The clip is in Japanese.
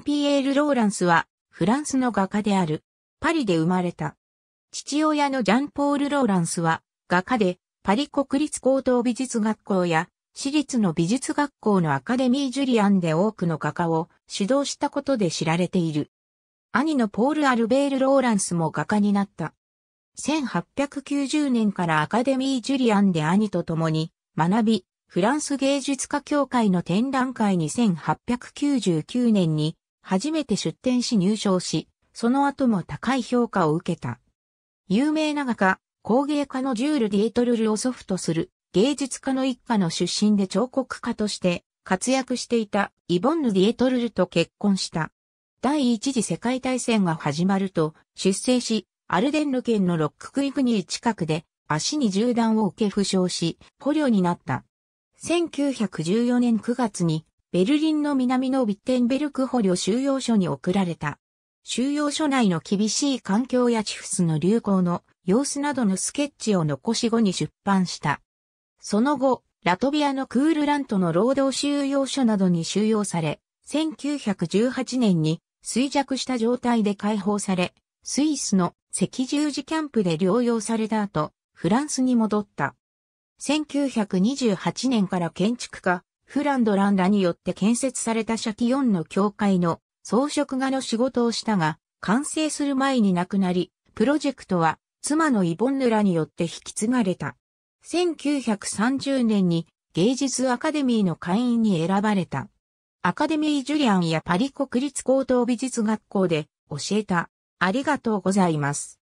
ン・ピエール・ローランスは、フランスの画家である。パリで生まれた。父親のジャンポール・ローランスは、画家で、パリ国立高等美術学校や、私立の美術学校のアカデミー・ジュリアンで多くの画家を指導したことで知られている。兄のポール・アルベール・ローランスも画家になった。1890年からアカデミー・ジュリアンで兄と共に学び、フランス芸術家協会の展覧会に1899年に初めて出展し入賞し、その後も高い評価を受けた。有名な画家、工芸家のジュール・ディエトルルを祖父とする芸術家の一家の出身で彫刻家として活躍していたイボンヌ・ディエトルルと結婚した。第一次世界大戦が始まると出生し、アルデンヌ県のロッククイグニー近くで足に銃弾を受け負傷し、捕虜になった。1914年9月にベルリンの南のビッテンベルク捕虜収容所に送られた。収容所内の厳しい環境やチフスの流行の様子などのスケッチを残し後に出版した。その後、ラトビアのクールラントの労働収容所などに収容され、1918年に衰弱した状態で解放され、スイスの赤十字キャンプで療養された後、フランスに戻った。1928年から建築家、フランドランらによって建設されたシャキヨンの教会の装飾画の仕事をしたが、完成する前に亡くなり、プロジェクトは妻のイボンヌらによって引き継がれた。1930年に芸術アカデミーの会員に選ばれた。アカデミー・ジュリアンやパリ国立高等美術学校で教えた。ありがとうございます。